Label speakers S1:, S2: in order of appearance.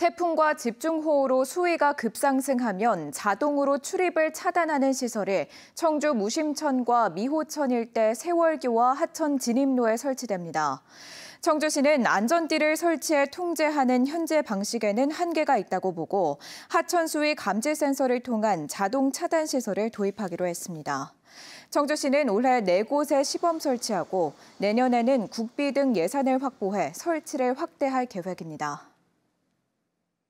S1: 태풍과 집중호우로 수위가 급상승하면 자동으로 출입을 차단하는 시설이 청주 무심천과 미호천 일대 세월교와 하천 진입로에 설치됩니다. 청주시는 안전띠를 설치해 통제하는 현재 방식에는 한계가 있다고 보고 하천 수위 감지 센서를 통한 자동 차단 시설을 도입하기로 했습니다. 청주시는 올해 네곳에 시범 설치하고 내년에는 국비 등 예산을 확보해 설치를 확대할 계획입니다.